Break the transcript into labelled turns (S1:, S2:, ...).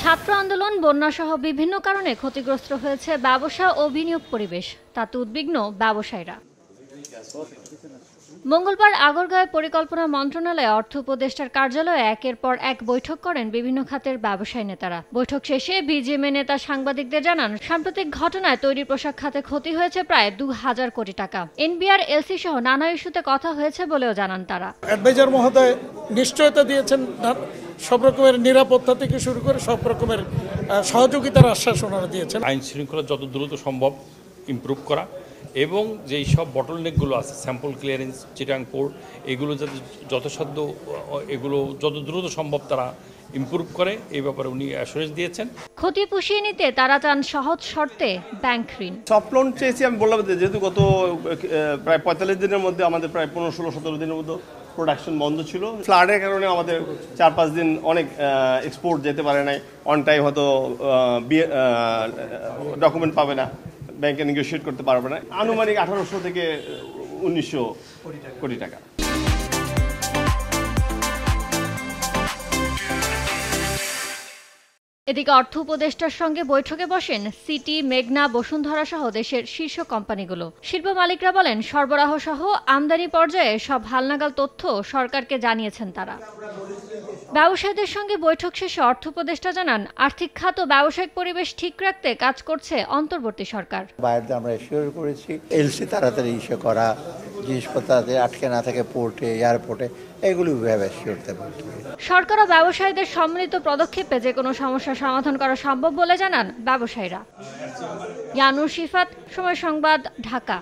S1: ছাত্র আন্দোলন বন্যা সহ বিভিন্ন কারণে ক্ষতিগ্রস্ত হয়েছে ব্যবসা ও বিনিয়োগ পরিবেশ তাতে উদ্বিগ্ন ব্যবসায়ীরা মঙ্গলবার আগরগাঁয় পরিকল্পনা মন্ত্রণালয়ে অর্থ উপদেষ্টার কার্যালয়ে একের পর এক বৈঠক করেন বিভিন্ন খাতের ব্যবসায়ী নেতারা বৈঠক শেষে বিজিএমএ নেতা সাংবাদিকদের জানান সাম্প্রতিক ঘটনায় তৈরি পোশাক খাতে ক্ষতি হয়েছে প্রায় দু হাজার কোটি টাকা এনবিআর এলসি সহ নানা ইস্যুতে কথা হয়েছে বলেও জানান তারা
S2: অ্যাডভাইজার মহোদয় নিশ্চয়তা দিয়েছেন সব রকমের নিরাপত্তা থেকে শুরু করে সব রকমের সহযোগিতার আশ্বাস ওনারা দিয়েছেন আইন শৃঙ্খলা যত দ্রুত সম্ভব ইম্প্রুভ করা এবং যেই সব বটলনেকগুলো আছে স্যাম্পল ক্লিয়ারেন্স চিটাং পোর্ট এগুলো যাতে যথাসাধ্য এগুলো যত দ্রুত সম্ভব তারা ইম্প্রুভ করে এই ব্যাপারে উনি অ্যাসুরেন্স দিয়েছেন
S1: ক্ষতি পুষিয়ে নিতে তারা চান সহজ শর্তে ব্যাংক ঋণ
S2: সফট লোন চেয়েছি আমি বললাম যেহেতু গত প্রায় পঁয়তাল্লিশ দিনের মধ্যে আমাদের প্রায় পনেরো ষোলো সতেরো দিনের মধ্যে প্রোডাকশন বন্ধ ছিল ফ্লাডের কারণে আমাদের চার পাঁচ দিন অনেক এক্সপোর্ট যেতে পারে নাই অন টাইম হয়তো ডকুমেন্ট পাবে না ব্যাংকে নেগোসিয়েট করতে পারবে না আনুমানিক আঠারোশো থেকে উনিশশো কোটি টাকা
S1: এদিকে অর্থ উপদেষ্টার সঙ্গে বৈঠকে বসেন সিটি মেঘনা বসুন্ধরা সহ দেশের শীর্ষ কোম্পানিগুলো শিল্প মালিকরা বলেন সরবরাহ সহ আমদানি পর্যায়ে সব হালনাগাল তথ্য সরকারকে জানিয়েছেন তারা ব্যবসায়ীদের সঙ্গে বৈঠক শেষে অর্থ উপদেষ্টা জানান আর্থিক খাত ও ব্যবসায়িক পরিবেশ ঠিক রাখতে কাজ করছে অন্তর্বর্তী সরকার আমরা করেছি এলসি তাড়াতাড়ি ইস্যু করা জিনিসপত্র আটকে না থাকে পোর্টে এয়ারপোর্টে এগুলি ব্যবসা করতে পারবে সরকার ও ব্যবসায়ীদের সম্মিলিত পদক্ষেপে যে কোনো সমস্যা সমাধান করা সম্ভব বলে জানান ব্যবসায়ীরা ইয়ানুর শিফাত সময় সংবাদ ঢাকা